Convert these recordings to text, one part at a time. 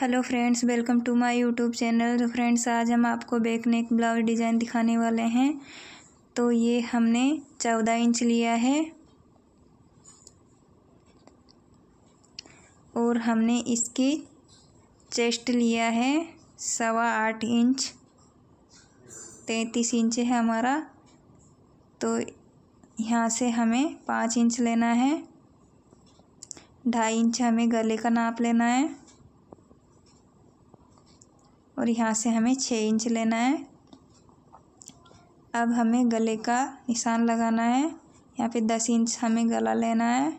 hello friends welcome to my YouTube channel तो friends आज हम आपको बेकनेक ब्लाउज डिज़ाइन दिखाने वाले हैं तो ये हमने चौदह इंच लिया है और हमने इसकी चेस्ट लिया है सवा आठ इंच तैंतीस इंच है हमारा तो यहाँ से हमें पाँच इंच लेना है ढाई इंच हमें गले का नाप लेना है और यहाँ से हमें छः इंच लेना है अब हमें गले का निशान लगाना है यहाँ पे दस इंच हमें गला लेना है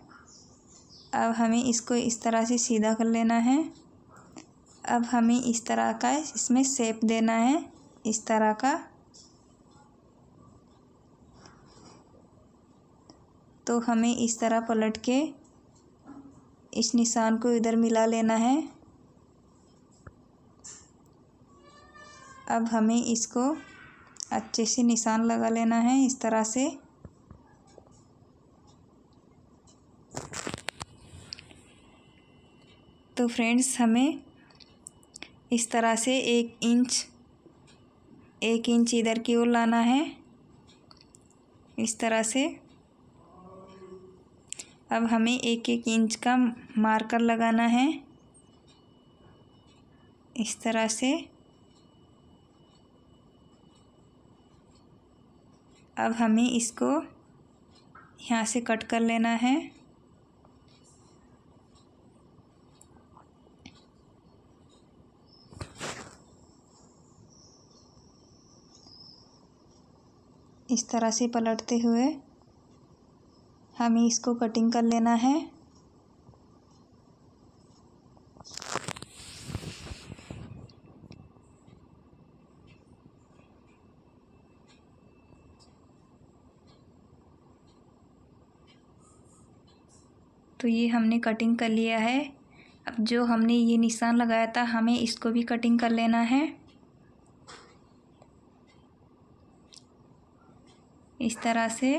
अब हमें इसको इस तरह से सीधा कर लेना है अब हमें इस तरह का इसमें सेप देना है इस तरह का तो हमें इस तरह पलट के इस निशान को इधर मिला लेना है अब हमें इसको अच्छे से निशान लगा लेना है इस तरह से तो फ्रेंड्स हमें इस तरह से एक इंच एक इंच इधर की ओर लाना है इस तरह से अब हमें एक एक इंच का मार्कर लगाना है इस तरह से अब हमें इसको यहाँ से कट कर लेना है इस तरह से पलटते हुए हमें इसको कटिंग कर लेना है तो ये हमने कटिंग कर लिया है अब जो हमने ये निशान लगाया था हमें इसको भी कटिंग कर लेना है इस तरह से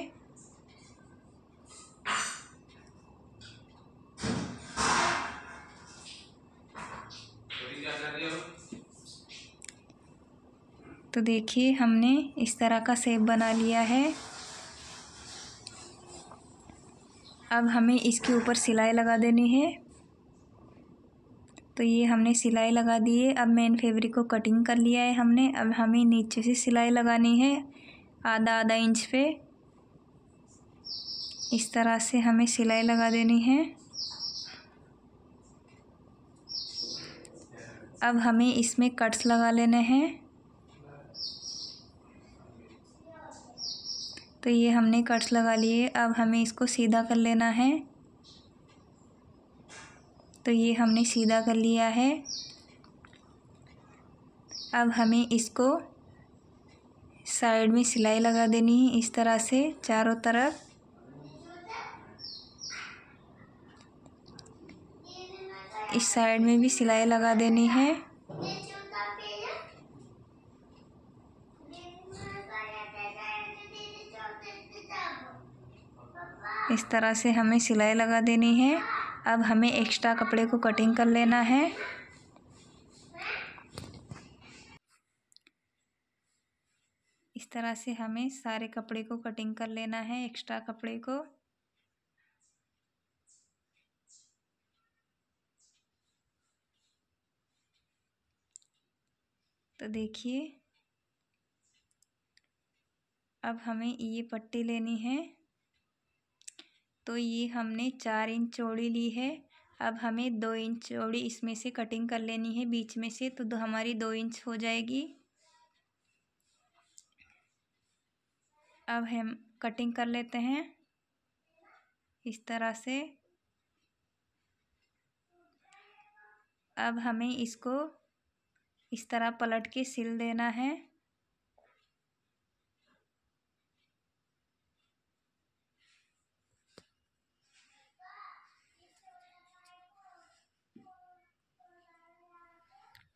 तो देखिए हमने इस तरह का सेब बना लिया है अब हमें इसके ऊपर सिलाई लगा देनी है तो ये हमने सिलाई लगा दी है अब मेन फैब्रिक को कटिंग कर लिया है हमने अब हमें नीचे से सिलाई लगानी है आधा आधा इंच पे इस तरह से हमें सिलाई लगा देनी है अब हमें इसमें कट्स लगा लेने हैं तो ये हमने कट्स लगा लिए अब हमें इसको सीधा कर लेना है तो ये हमने सीधा कर लिया है अब हमें इसको साइड में सिलाई लगा देनी है इस तरह से चारों तरफ इस साइड में भी सिलाई लगा देनी है इस तरह से हमें सिलाई लगा देनी है अब हमें एक्स्ट्रा कपड़े को कटिंग कर लेना है इस तरह से हमें सारे कपड़े को कटिंग कर लेना है एक्स्ट्रा कपड़े को तो देखिए अब हमें ये पट्टी लेनी है तो ये हमने चार इंच चौड़ी ली है अब हमें दो इंच चौड़ी इसमें से कटिंग कर लेनी है बीच में से तो दो हमारी दो इंच हो जाएगी अब हम कटिंग कर लेते हैं इस तरह से अब हमें इसको इस तरह पलट के सिल देना है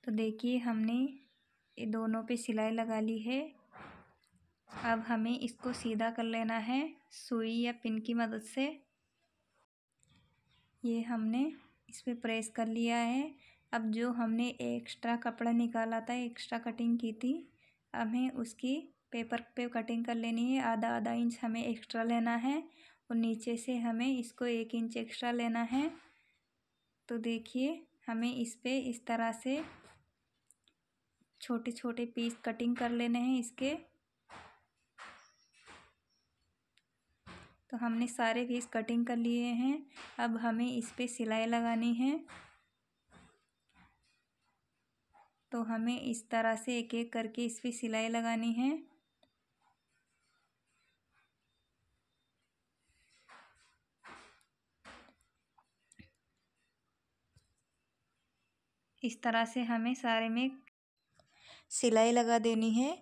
तो देखिए हमने ये दोनों पे सिलाई लगा ली है अब हमें इसको सीधा कर लेना है सुई या पिन की मदद से ये हमने इस पर प्रेस कर लिया है अब जो हमने एक्स्ट्रा कपड़ा निकाला था एक्स्ट्रा कटिंग की थी हमें उसकी पेपर पे कटिंग कर लेनी है आधा आधा इंच हमें एक्स्ट्रा लेना है और नीचे से हमें इसको एक इंच एक्स्ट्रा लेना है तो देखिए हमें इस पर इस तरह से छोटे छोटे पीस कटिंग कर लेने हैं इसके तो हमने सारे पीस कटिंग कर लिए हैं अब हमें इस पर सिलाई लगानी है तो हमें इस तरह से एक एक करके इस पर सिलाई लगानी है इस तरह से हमें सारे में सिलाई लगा देनी है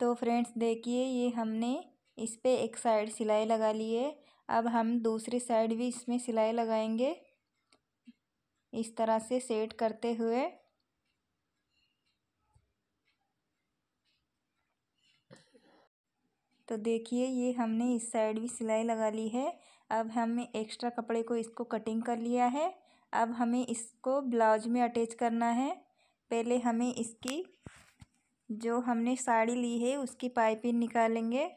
तो फ्रेंड्स देखिए ये हमने इस पर एक साइड सिलाई लगा ली है अब हम दूसरी साइड भी इसमें सिलाई लगाएंगे इस तरह से सेट करते हुए तो देखिए ये हमने इस साइड भी सिलाई लगा ली है अब हमने एक्स्ट्रा कपड़े को इसको कटिंग कर लिया है अब हमें इसको ब्लाउज में अटैच करना है पहले हमें इसकी जो हमने साड़ी ली है उसकी पाइपिंग निकालेंगे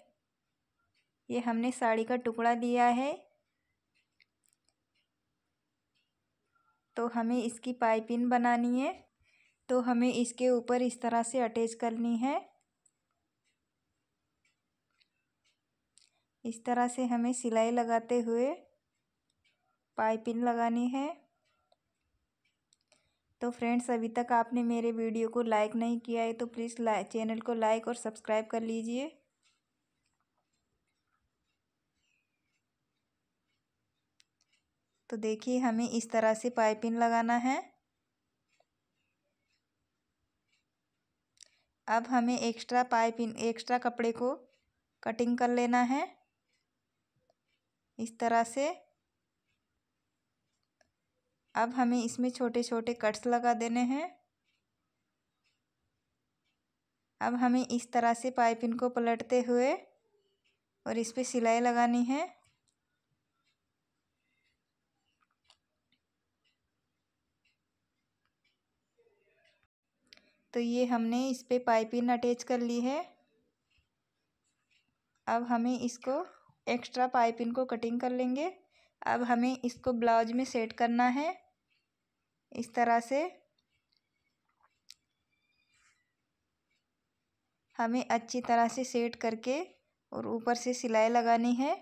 ये हमने साड़ी का टुकड़ा लिया है तो हमें इसकी पाइपिंग बनानी है तो हमें इसके ऊपर इस तरह से अटैच करनी है इस तरह से हमें सिलाई लगाते हुए पाइपिंग लगानी है तो फ्रेंड्स अभी तक आपने मेरे वीडियो को लाइक नहीं किया है तो प्लीज़ लाइक चैनल को लाइक और सब्सक्राइब कर लीजिए तो देखिए हमें इस तरह से पाइपिंग लगाना है अब हमें एक्स्ट्रा पाइपिंग एक्स्ट्रा कपड़े को कटिंग कर लेना है इस तरह से अब हमें इसमें छोटे छोटे कट्स लगा देने हैं अब हमें इस तरह से पाइपिंग को पलटते हुए और इस पर सिलाई लगानी है तो ये हमने इस पर पाइपिंग अटैच कर ली है अब हमें इसको एक्स्ट्रा पाइपिंग को कटिंग कर लेंगे अब हमें इसको ब्लाउज में सेट करना है इस तरह से हमें अच्छी तरह से सेट करके और ऊपर से सिलाई लगानी है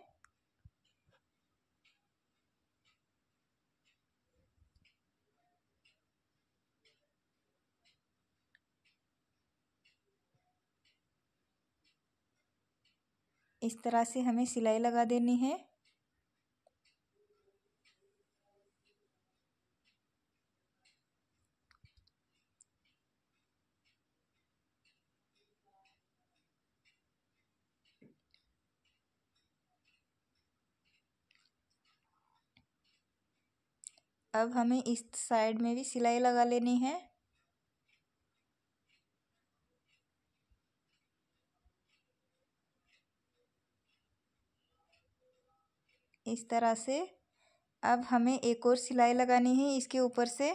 इस तरह से हमें सिलाई लगा देनी है अब हमें इस साइड में भी सिलाई लगा लेनी है इस तरह से अब हमें एक और सिलाई लगानी है इसके ऊपर से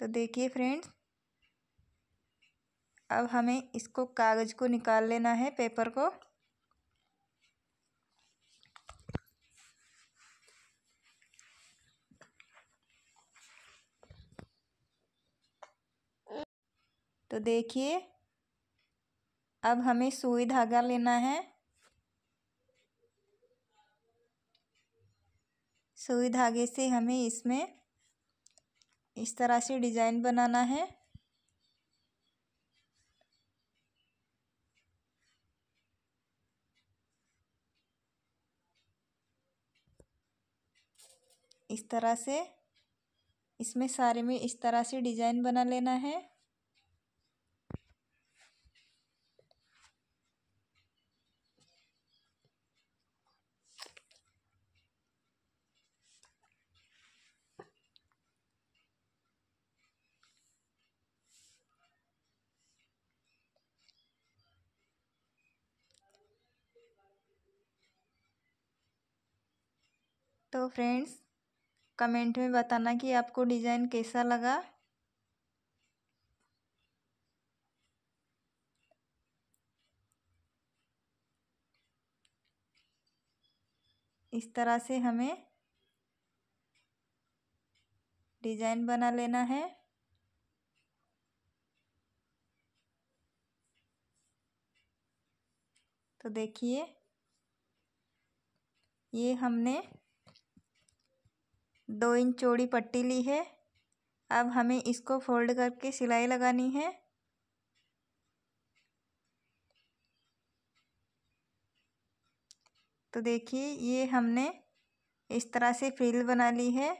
तो देखिए फ्रेंड्स अब हमें इसको कागज़ को निकाल लेना है पेपर को तो देखिए अब हमें सुई धागा लेना है सुई धागे से हमें इसमें इस तरह से डिज़ाइन बनाना है इस तरह से इसमें सारे में इस तरह से डिज़ाइन बना लेना है तो फ्रेंड्स कमेंट में बताना कि आपको डिज़ाइन कैसा लगा इस तरह से हमें डिज़ाइन बना लेना है तो देखिए ये हमने दो इंच चौड़ी पट्टी ली है अब हमें इसको फोल्ड करके सिलाई लगानी है तो देखिए ये हमने इस तरह से फ्रिल बना ली है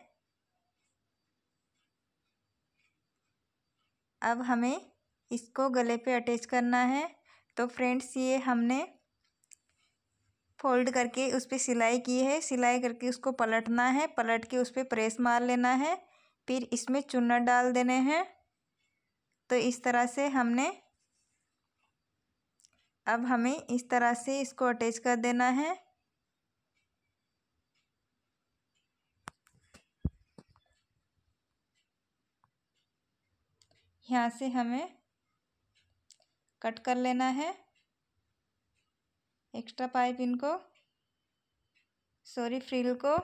अब हमें इसको गले पे अटैच करना है तो फ्रेंड्स ये हमने फोल्ड करके उस पर सिलाई की है सिलाई करके उसको पलटना है पलट के उस पर प्रेस मार लेना है फिर इसमें चुन्नट डाल देने हैं तो इस तरह से हमने अब हमें इस तरह से इसको अटैच कर देना है यहाँ से हमें कट कर लेना है एक्स्ट्रा पाइप इनको सॉरी फ्रिल को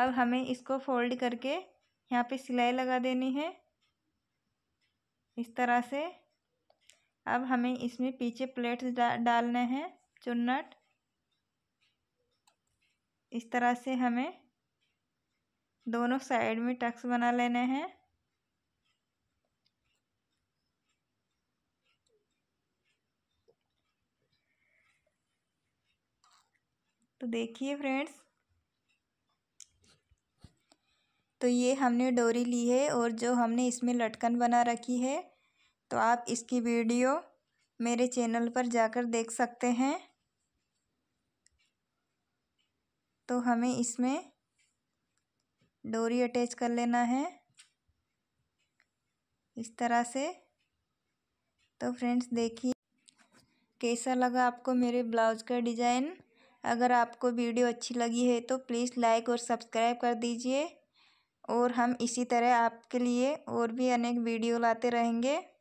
अब हमें इसको फोल्ड करके यहाँ पे सिलाई लगा देनी है इस तरह से अब हमें इसमें पीछे प्लेट्स डा, डालने हैं चुन्नट इस तरह से हमें दोनों साइड में टक्स बना लेने हैं तो देखिए फ्रेंड्स तो ये हमने डोरी ली है और जो हमने इसमें लटकन बना रखी है तो आप इसकी वीडियो मेरे चैनल पर जाकर देख सकते हैं तो हमें इसमें डोरी अटैच कर लेना है इस तरह से तो फ्रेंड्स देखिए कैसा लगा आपको मेरे ब्लाउज का डिज़ाइन अगर आपको वीडियो अच्छी लगी है तो प्लीज़ लाइक और सब्सक्राइब कर दीजिए और हम इसी तरह आपके लिए और भी अनेक वीडियो लाते रहेंगे